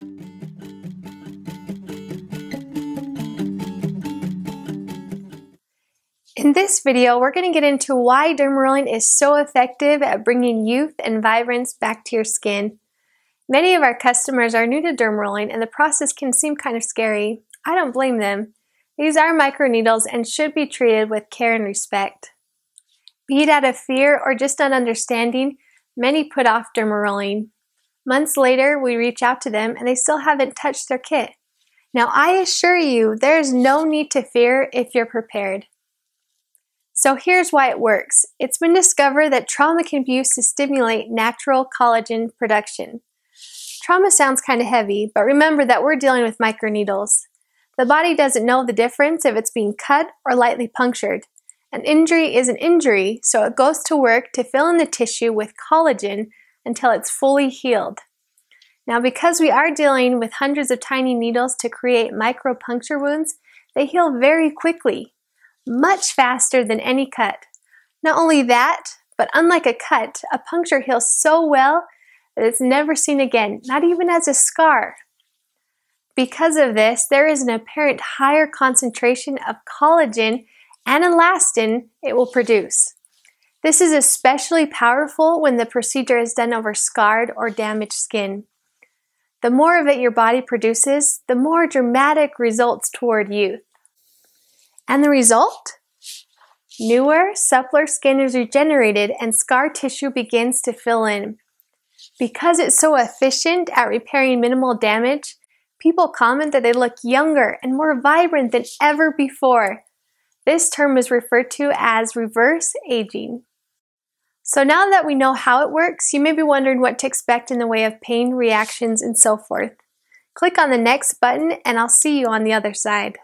In this video, we're going to get into why dermarolling is so effective at bringing youth and vibrance back to your skin. Many of our customers are new to dermarolling, and the process can seem kind of scary. I don't blame them. These are microneedles and should be treated with care and respect. Be it out of fear or just not understanding, many put off dermarolling. Months later, we reach out to them and they still haven't touched their kit. Now, I assure you, there is no need to fear if you're prepared. So here's why it works. It's been discovered that trauma can be used to stimulate natural collagen production. Trauma sounds kind of heavy, but remember that we're dealing with microneedles. The body doesn't know the difference if it's being cut or lightly punctured. An injury is an injury, so it goes to work to fill in the tissue with collagen until it's fully healed. Now, because we are dealing with hundreds of tiny needles to create micro puncture wounds, they heal very quickly, much faster than any cut. Not only that, but unlike a cut, a puncture heals so well that it's never seen again, not even as a scar. Because of this, there is an apparent higher concentration of collagen and elastin it will produce. This is especially powerful when the procedure is done over scarred or damaged skin. The more of it your body produces, the more dramatic results toward youth. And the result? Newer, suppler skin is regenerated and scar tissue begins to fill in. Because it's so efficient at repairing minimal damage, people comment that they look younger and more vibrant than ever before. This term is referred to as reverse aging. So now that we know how it works, you may be wondering what to expect in the way of pain reactions and so forth. Click on the next button and I'll see you on the other side.